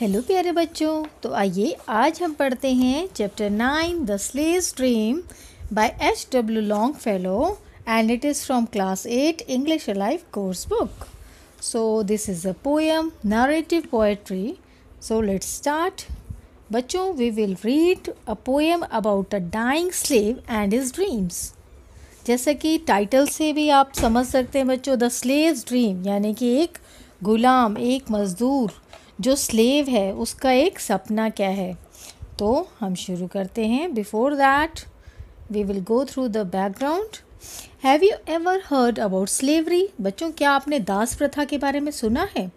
Hello प्यारे बच्चों तो आइए आज हम पढ़ते हैं chapter nine the slave's dream by H W Longfellow and it is from class eight English life course book so this is a poem narrative poetry so let's start बच्चों we will read a poem about a dying slave and his dreams जैसा कि title से भी आप समझ सकते हैं बच्चों द स्लेज ड्रीम यानी कि एक गुलाम एक मज़दूर जो स्लेव है उसका एक सपना क्या है तो हम शुरू करते हैं before that we will go through the background have you ever heard about slavery बच्चों क्या आपने दास प्रथा के बारे में सुना है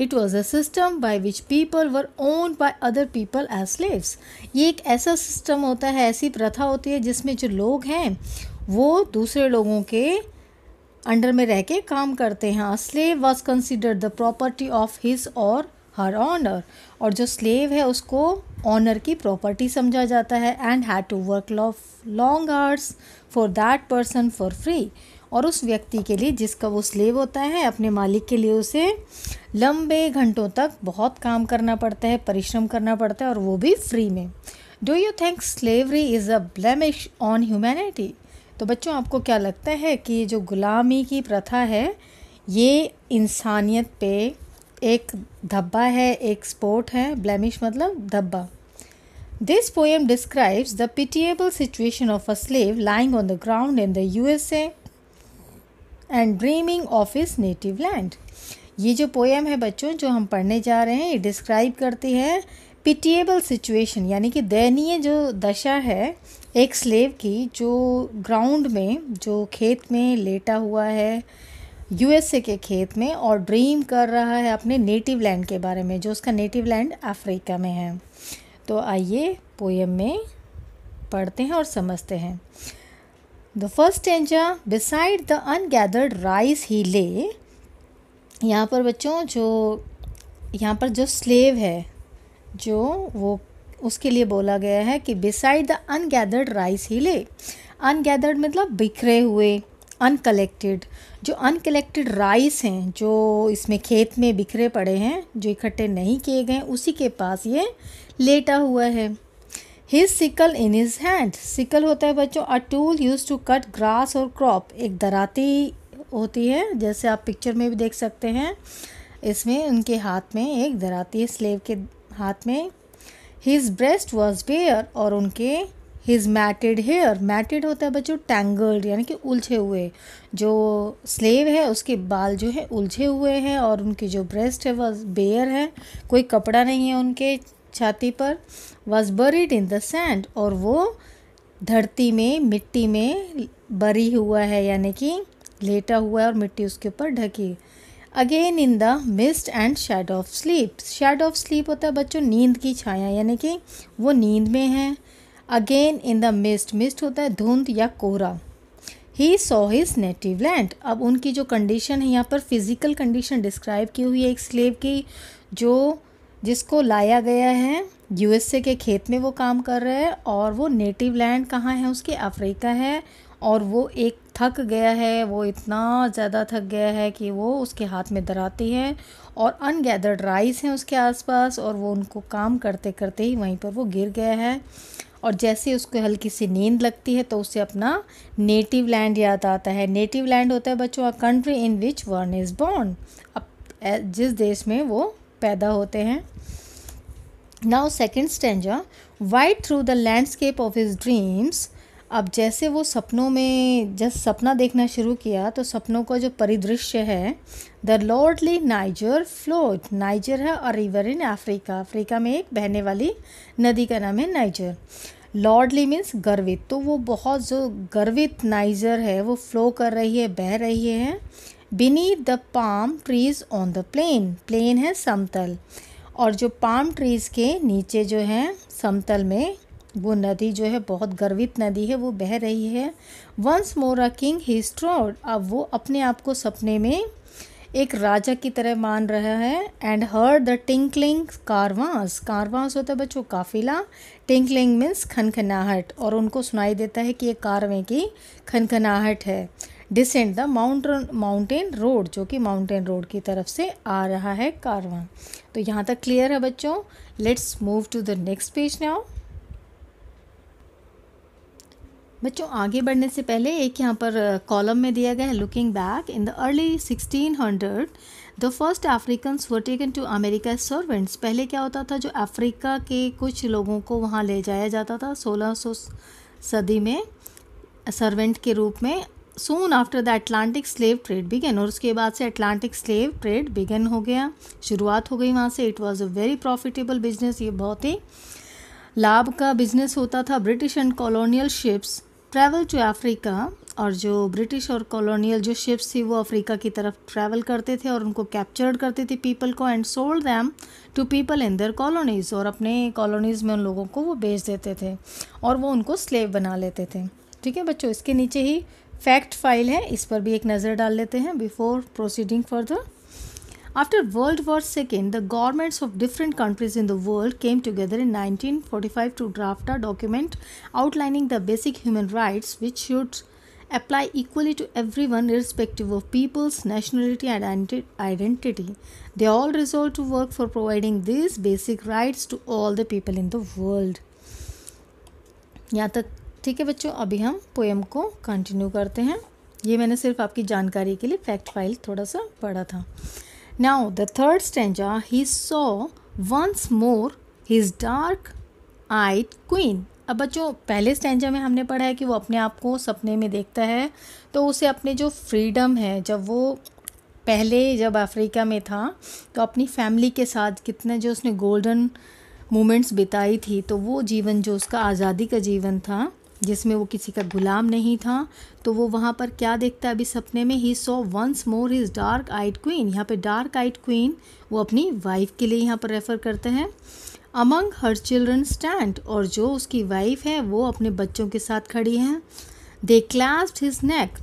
it was a system by which people were own by other people as slaves ये एक ऐसा सिस्टम होता है ऐसी प्रथा होती है जिसमें जो लोग हैं वो दूसरे लोगों के अंडर में रह के काम करते हैं slave was consider the property of his or her honour और जो स्लेव है उसको ऑनर की प्रॉपर्टी समझा जाता है एंड हैड टू वर्क लॉफ long hours for that person for free और उस व्यक्ति के लिए जिसका वो स्लेव होता है अपने मालिक के लिए उसे लंबे घंटों तक बहुत काम करना पड़ता है परिश्रम करना पड़ता है और वो भी फ्री में do you think slavery is a blemish on humanity तो बच्चों आपको क्या लगता है कि जो गुलामी की प्रथा है ये इंसानियत पे एक धब्बा है एक स्पोर्ट है ब्लैमिश मतलब धब्बा this poem describes the pitiable situation of a slave lying on the ground in the U A and dreaming of his native land ये जो पोएम है बच्चों जो हम पढ़ने जा रहे हैं ये डिस्क्राइब करती है पिटिएबल सिचुएशन यानी कि दयनीय जो दशा है एक स्लेव की जो ग्राउंड में जो खेत में लेटा हुआ है यूएसए के खेत में और ड्रीम कर रहा है अपने नेटिव लैंड के बारे में जो उसका नेटिव लैंड अफ्रीका में है तो आइए पोएम में पढ़ते हैं और समझते हैं द फर्स्ट एंजा beside the ungathered rice he lay यहाँ पर बच्चों जो यहाँ पर जो स्लेव है जो वो उसके लिए बोला गया है कि beside the ungathered rice he lay ungathered मतलब बिखरे हुए अनकलेक्टेड जो अनकलेक्टेड राइस हैं जो इसमें खेत में बिखरे पड़े हैं जो इकट्ठे नहीं किए गए उसी के पास ये लेटा हुआ है his sickle in his hand sickle होता है बच्चों a tool use to cut grass और क्रॉप एक दराती होती है जैसे आप पिक्चर में भी देख सकते हैं इसमें उनके हाथ में एक दराती है स्लेव के हाथ में हिज ब्रेस्ट वॉज बेयर और उनके हिज मैटेड हेयर मैटेड होता है बच्चों टैंगल्ड यानी कि उलझे हुए जो स्लेव है उसके बाल जो है उलझे हुए हैं और उनकी जो ब्रेस्ट है वह बेयर है कोई कपड़ा नहीं है उनके छाती पर was buried in the sand और वो धरती में मिट्टी में बरी हुआ है यानी कि लेटा हुआ है और मिट्टी उसके ऊपर ढकी again in the mist and shade of sleep shade of sleep होता है बच्चों नींद की छाया यानी कि वो नींद में है again in the mist mist होता है धुंध या कोहरा he saw his native land अब उनकी जो कंडीशन है यहाँ पर फिज़िकल कंडीशन डिस्क्राइब की हुई है एक स्लेव की जो जिसको लाया गया है यूएसए के खेत में वो काम कर रहा है और वो नेटिव लैंड कहाँ है उसके अफ्रीका है और वो एक थक गया है वो इतना ज़्यादा थक गया है कि वो उसके हाथ में दराती है और अनगैदर्ड राइस हैं उसके आसपास और वो उनको काम करते करते ही वहीं पर वो गिर गया है और जैसे उसको हल्की सी नींद लगती है तो उसे अपना नेटिव लैंड याद आता है नेटिव लैंड होता है बच्चों a country in which one is born अब जिस देश में वो पैदा होते हैं now second stanza wide through the landscape of his dreams अब जैसे वो सपनों में जब सपना देखना शुरू किया तो सपनों का जो परिदृश्य है the lordly Niger flowed Niger है और रिवर इन अफ्रीका अफ्रीका में एक बहने वाली नदी का नाम है नाइजर लॉर्डली मीन्स गर्वित तो वो बहुत जो गर्वित नाइजर है वो फ्लो कर रही है बह रही है beneath the palm trees on the plain plain है समतल और जो पाम ट्रीज़ के नीचे जो है समतल में वो नदी जो है बहुत गर्वित नदी है वो बह रही है वंस मोर अ किंग ही स्ट्रॉड अब वो अपने आप को सपने में एक राजा की तरह मान रहा है and heard the tinkling caravans caravans होता है बच्चों काफिला टिंकलिंग मीन्स खनखनाहट और उनको सुनाई देता है कि ये कारवे की खनखनाहट है descend the mount mountain road जो कि माउंटेन रोड की तरफ से आ रहा है कारवा तो यहाँ तक क्लियर है बच्चों let's move to the next page now बच्चों आगे बढ़ने से पहले एक यहाँ पर कॉलम में दिया गया है looking back in the early sixteen hundred the first Africans were taken to America servants पहले क्या होता था जो अफ्रीका के कुछ लोगों को वहाँ ले जाया जाता था 1600 सदी में सर्वेंट के रूप में soon after the Atlantic slave trade began और उसके बाद से अटलांटिक स्लेव ट्रेड बिगन हो गया शुरुआत हो गई वहाँ से it was a very profitable business ये बहुत ही लाभ का बिजनेस होता था British and colonial ships travel to Africa और जो ब्रिटिश और कॉलोनियल जो शिप्स थी वो अफ्रीका की तरफ ट्रैवल करते थे और उनको कैप्चर्ड करते थे पीपल को and sold them to people in their colonies और अपने कॉलोनीज़ में उन लोगों को वो बेच देते थे और वो उनको स्लेव बना लेते थे ठीक है बच्चों इसके नीचे ही फैक्ट फाइल है इस पर भी एक नज़र डाल लेते हैं before proceeding further After World War II, the governments of different countries in the world came together in 1945 to draft a document outlining the basic human rights which should apply equally to everyone irrespective of people's nationality and identity. They all resolved to work for providing these basic rights to all the people in the world. ठीक है बच्चों अभी हम poem को continue करते हैं ये मैंने सिर्फ आपकी जानकारी के लिए फैक्ट फाइल थोड़ा सा पढ़ा था Now, the third stanza, he saw once more his dark eyed queen. अब बच्चों पहले स्टैंजा में हमने पढ़ा है कि वो अपने आप को सपने में देखता है तो उसे अपने जो फ्रीडम है जब वो पहले जब अफ्रीका में था तो अपनी फैमिली के साथ कितने जो उसने गोल्डन मोमेंट्स बिताई थी तो वो जीवन जो उसका आज़ादी का जीवन था जिसमें वो किसी का गुलाम नहीं था तो वो वहाँ पर क्या देखता है अभी सपने में ही so once more his dark eyed queen यहाँ पे डार्क आइट क्वीन वो अपनी वाइफ के लिए यहाँ पर रेफ़र करते हैं अमंग हर चिल्ड्रन स्टैंड और जो उसकी वाइफ है वो अपने बच्चों के साथ खड़ी हैं दे क्लास्ड हिज नेक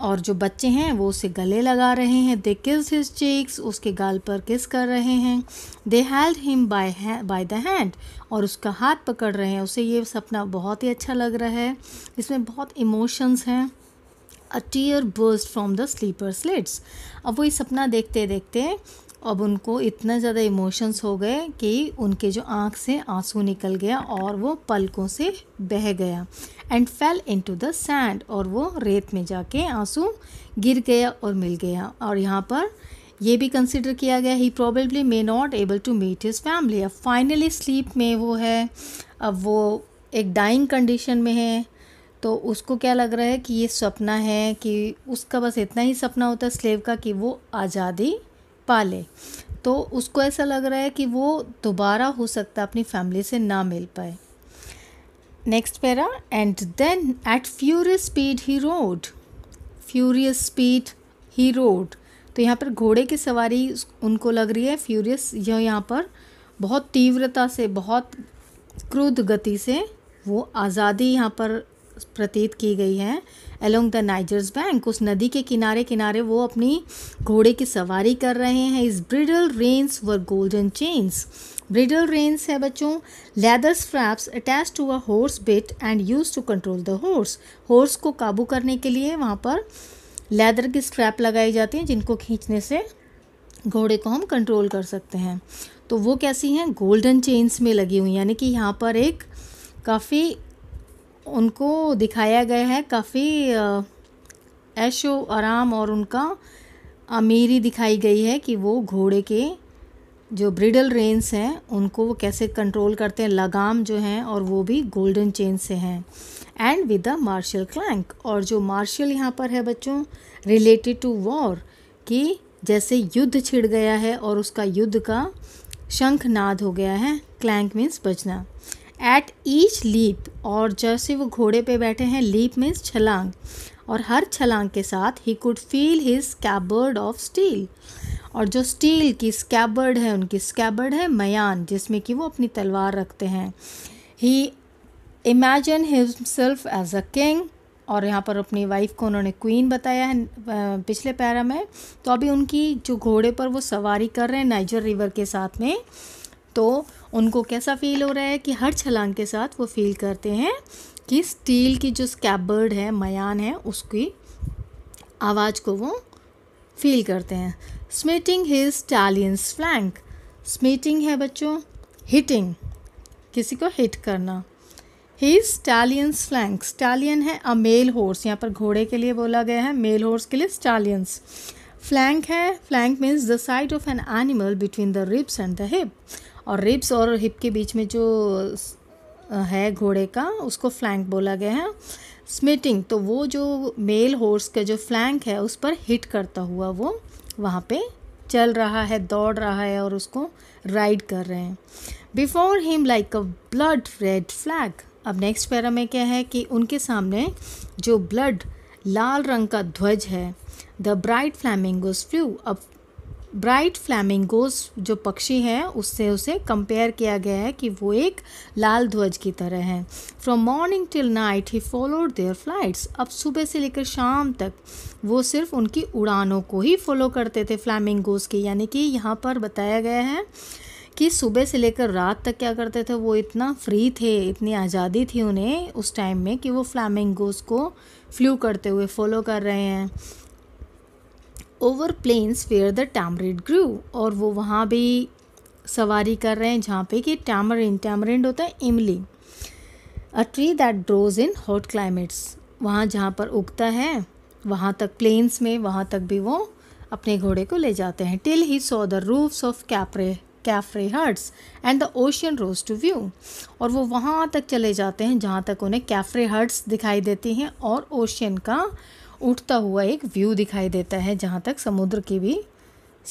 और जो बच्चे हैं वो उसे गले लगा रहे हैं दे किस हिज चेक्स उसके गाल पर किस कर रहे हैं they held him by by the hand और उसका हाथ पकड़ रहे हैं उसे ये सपना बहुत ही अच्छा लग रहा है इसमें बहुत इमोशंस हैं a tear burst from the sleeper slits अब वो ये सपना देखते देखते अब उनको इतना ज़्यादा इमोशंस हो गए कि उनके जो आँख से आंसू निकल गया और वो पलकों से बह गया and fell into the sand और वो रेत में जाके आंसू गिर गया और मिल गया और यहाँ पर ये भी कंसिडर किया गया he probably may not able to meet his family अब फाइनली स्लीप में वो है अब वो एक डाइंग कंडीशन में है तो उसको क्या लग रहा है कि ये सपना है कि उसका बस इतना ही सपना होता है स्लेव का कि वो आज़ादी पाले तो उसको ऐसा लग रहा है कि वो दोबारा हो सकता है अपनी फैमिली से ना मिल पाए next para and then at furious speed he rode furious speed he rode तो यहाँ पर घोड़े की सवारी उनको लग रही है फ्यूरियस जो यहाँ पर बहुत तीव्रता से बहुत क्रुद्ध गति से वो आज़ादी यहाँ पर प्रतीत की गई है एलोंग द नाइजर्स बैंक उस नदी के किनारे किनारे वो अपनी घोड़े की सवारी कर रहे हैं इस bridle reins were golden chains bridle reins है बच्चों leather straps attach to a horse bit and use to control the horse horse को काबू करने के लिए वहाँ पर लेदर की स्ट्रैप लगाई जाती हैं जिनको खींचने से घोड़े को हम कंट्रोल कर सकते हैं तो वो कैसी हैं गोल्डन चेन्स में लगी हुई यानी कि यहाँ पर एक काफ़ी उनको दिखाया गया है काफ़ी ऐशो आराम और उनका अमीरी दिखाई गई है कि वो घोड़े के जो ब्रिडल रेंस हैं उनको वो कैसे कंट्रोल करते हैं लगाम जो हैं और वो भी गोल्डन चेन से हैं and with the martial clank और जो मार्शल यहाँ पर है बच्चों रिलेटेड टू वॉर कि जैसे युद्ध छिड़ गया है और उसका युद्ध का शंख नाद हो गया है क्लैंक मीन्स बजना एट ईच लीप और जैसे वो घोड़े पे बैठे हैं लीप मीन्स छलांग और हर छलांग के साथ he could feel his scabbard of steel और जो स्टील की स्कैबर्ड है उनकी स्कैबर्ड है मयान जिसमें कि वो अपनी तलवार रखते हैं he imagined himself as a king और यहाँ पर अपनी वाइफ को उन्होंने क्वीन बताया है पिछले पैरा में तो अभी उनकी जो घोड़े पर वो सवारी कर रहे हैं नाइजर रिवर के साथ में तो उनको कैसा फ़ील हो रहा है कि हर छलांग के साथ वो फील करते हैं कि स्टील की जो स्कैबर्ड है मयान है उसकी आवाज़ को वो फील करते हैं स्मीटिंग हिज टैलियंस फ्लैंक स्मीटिंग है बच्चों हिटिंग किसी को हिट करना ही स्टालियंस फ्लैंक स्टालियन है अ मेल हॉर्स यहाँ पर घोड़े के लिए बोला गया है मेल हॉर्स के लिए स्टालियंस फ्लैंक है flank means the side of an animal between the ribs and the hip और रिब्स और हिप के बीच में जो है घोड़े का उसको फ्लैंक बोला गया है स्मिटिंग तो वो जो मेल हॉर्स का जो फ्लैंक है उस पर हिट करता हुआ वो वहाँ पे चल रहा है दौड़ रहा है और उसको राइड कर रहे हैं before him like a blood red flag अब नेक्स्ट पैरा में क्या है कि उनके सामने जो ब्लड लाल रंग का ध्वज है द ब्राइट फ्लैमिंग फ्लू अब ब्राइट फ्लैमिंगोस जो पक्षी हैं उससे उसे कंपेयर किया गया है कि वो एक लाल ध्वज की तरह है from morning till night he followed their flights अब सुबह से लेकर शाम तक वो सिर्फ उनकी उड़ानों को ही फॉलो करते थे फ्लैमिंगोस की यानी कि यहाँ पर बताया गया है कि सुबह से लेकर रात तक क्या करते थे वो इतना फ्री थे इतनी आज़ादी थी उन्हें उस टाइम में कि वो फ्लैमिंगोस को फ्लू करते हुए फॉलो कर रहे हैं over plains where the tamarind grew और वो वहाँ भी सवारी कर रहे हैं जहाँ पे कि टैमरिन टैमरिन होता है इमली a tree that grows in hot climates वहाँ जहाँ पर उगता है वहाँ तक प्लेन्स में वहाँ तक भी वो अपने घोड़े को ले जाते हैं till he saw the roofs of Caffre Caffre huts and the ocean rose to view और वो वहाँ तक चले जाते हैं जहाँ तक उन्हें कैफरे हट्स दिखाई देती हैं और ओशियन का उठता हुआ एक व्यू दिखाई देता है जहाँ तक समुद्र की भी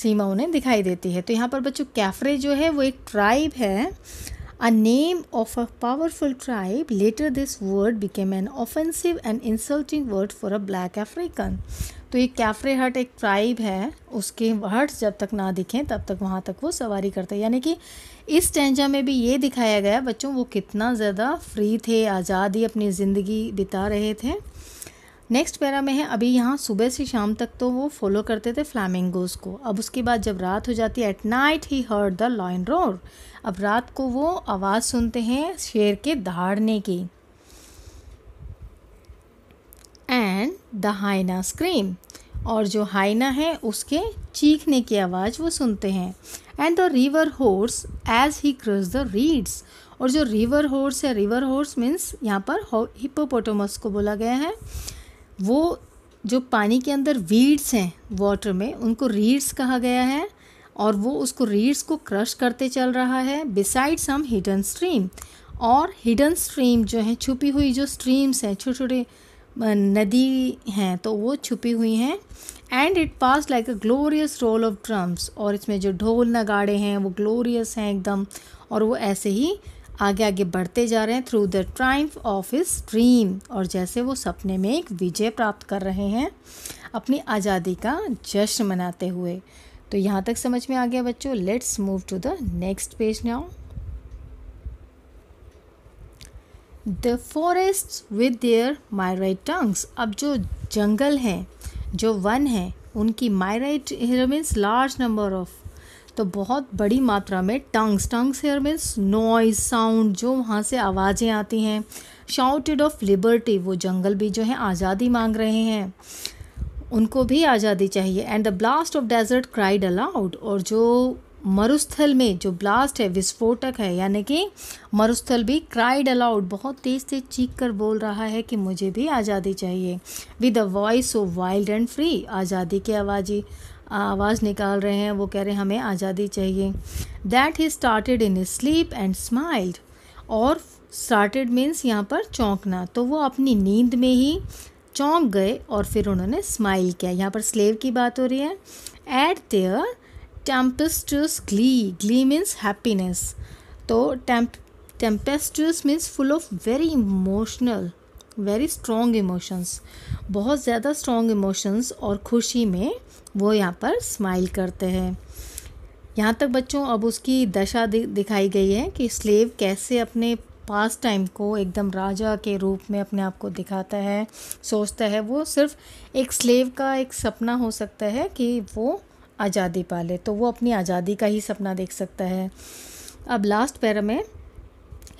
सीमा उन्हें दिखाई देती है तो यहाँ पर बच्चों कैफरे जो है वो एक ट्राइब है a name of a powerful tribe later this word became an offensive and insulting word for a black African तो ये कैफरे हट एक ट्राइब है उसके हट जब तक ना दिखें तब तक वहाँ तक वो सवारी करते यानी कि इस टेंजा में भी ये दिखाया गया बच्चों वो कितना ज़्यादा फ्री थे आज़ादी अपनी ज़िंदगी बिता रहे थे नेक्स्ट पैरा में है अभी यहाँ सुबह से शाम तक तो वो फॉलो करते थे फ्लैमिंगोज को अब उसके बाद जब रात हो जाती है at night he heard the lion roar अब रात को वो आवाज़ सुनते हैं शेर के दहाड़ने की एंड द हाइना स्क्रीम और जो हाइना है उसके चीखने की आवाज़ वो सुनते हैं and the river horse as he cross the reeds और जो रिवर हॉर्स है रिवर हॉर्स मीन्स यहाँ पर हिपोपोटोमस को बोला गया है वो जो पानी के अंदर वीड्स हैं वाटर में उनको रीड्स कहा गया है और वो उसको रीड्स को क्रश करते चल रहा है बिसाइड्स हम हिडन स्ट्रीम और हिडन स्ट्रीम जो है छुपी हुई जो स्ट्रीम्स हैं छोटे छोटे नदी हैं तो वो छुपी हुई हैं and it passed like a glorious roll of drums और इसमें जो ढोल नगाड़े हैं वो ग्लोरियस हैं एकदम और वो ऐसे ही आगे आगे बढ़ते जा रहे हैं through the triumph of his dream और जैसे वो सपने में एक विजय प्राप्त कर रहे हैं अपनी आज़ादी का जश्न मनाते हुए तो यहाँ तक समझ में आ गया बच्चों let's move to the next page now the forest with their myriad tongues अब जो जंगल हैं जो वन हैं उनकी myriad means large number of तो बहुत बड़ी मात्रा में tongues tongues here means noise sound जो वहाँ से आवाज़ें आती हैं शाउटेड ऑफ लिबर्टी वो जंगल भी जो है आज़ादी मांग रहे हैं उनको भी आज़ादी चाहिए and the blast of desert cried aloud और जो मरुस्थल में जो ब्लास्ट है विस्फोटक है यानी कि मरुस्थल भी क्राइड अलाउड बहुत तेज़ से चीख कर बोल रहा है कि मुझे भी आज़ादी चाहिए with a voice of wild and free आज़ादी की आवाज़ी आवाज़ निकाल रहे हैं वो कह रहे हैं हमें आज़ादी चाहिए that he started in sleep and smiled और स्टार्टेड मीन्स यहाँ पर चौंकना तो वो अपनी नींद में ही चौंक गए और फिर उन्होंने स्माइल किया यहाँ पर स्लेव की बात हो रही है at their tempests glee glee means happiness तो temp tempests means full of very emotional very strong emotions बहुत ज़्यादा स्ट्रॉन्ग इमोशंस और खुशी में वो यहाँ पर स्माइल करते हैं यहाँ तक बच्चों अब उसकी दशा दि, दिखाई गई है कि स्लेव कैसे अपने पास टाइम को एकदम राजा के रूप में अपने आप को दिखाता है सोचता है वो सिर्फ एक स्लेव का एक सपना हो सकता है कि वो आज़ादी पा ले तो वो अपनी आज़ादी का ही सपना देख सकता है अब लास्ट पैरा में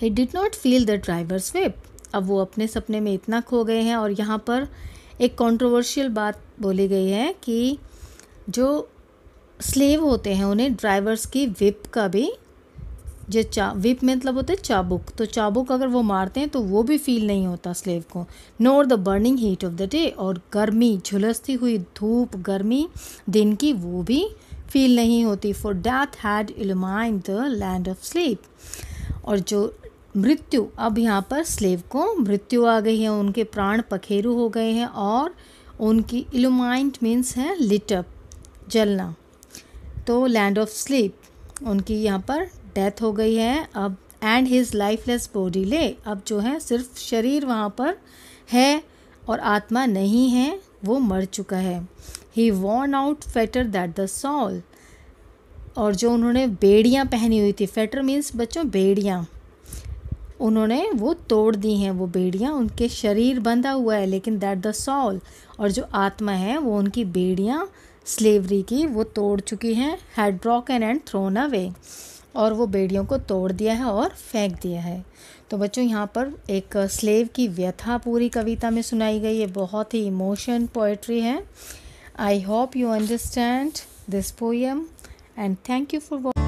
he did not feel the driver's whip अब वो अपने सपने में इतना खो गए हैं और यहाँ पर एक कंट्रोवर्शियल बात बोली गई है कि जो स्लेव होते हैं उन्हें ड्राइवर्स की विप का भी जो चा विप मतलब होता है चाबुक तो चाबुक अगर वो मारते हैं तो वो भी फील नहीं होता स्लेव को nor the burning heat of the day और गर्मी झुलसती हुई धूप गर्मी दिन की वो भी फील नहीं होती for death had illumined the land of sleep और जो मृत्यु अब यहाँ पर स्लेव को मृत्यु आ गई है उनके प्राण पखेरु हो गए हैं और उनकी इलुमाइंट मीन्स है लिटअप जलना तो लैंड ऑफ स्लीप उनकी यहाँ पर डेथ हो गई है अब एंड हिज लाइफलेस बॉडी ले अब जो है सिर्फ शरीर वहाँ पर है और आत्मा नहीं है वो मर चुका है he worn out fetter that the soul और जो उन्होंने बेड़ियाँ पहनी हुई थी फेटर मीन्स बच्चों बेड़ियाँ उन्होंने वो तोड़ दी हैं वो बेड़ियाँ उनके शरीर बंधा हुआ है लेकिन दैट द सॉल और जो आत्मा है वो उनकी बेड़ियाँ स्लेवरी की वो तोड़ चुकी हैं had broken and thrown away और वो बेड़ियों को तोड़ दिया है और फेंक दिया है तो बच्चों यहाँ पर एक स्लेव की व्यथा पूरी कविता में सुनाई गई है बहुत ही इमोशन पोएट्री है I hope you understand this poem and thank you for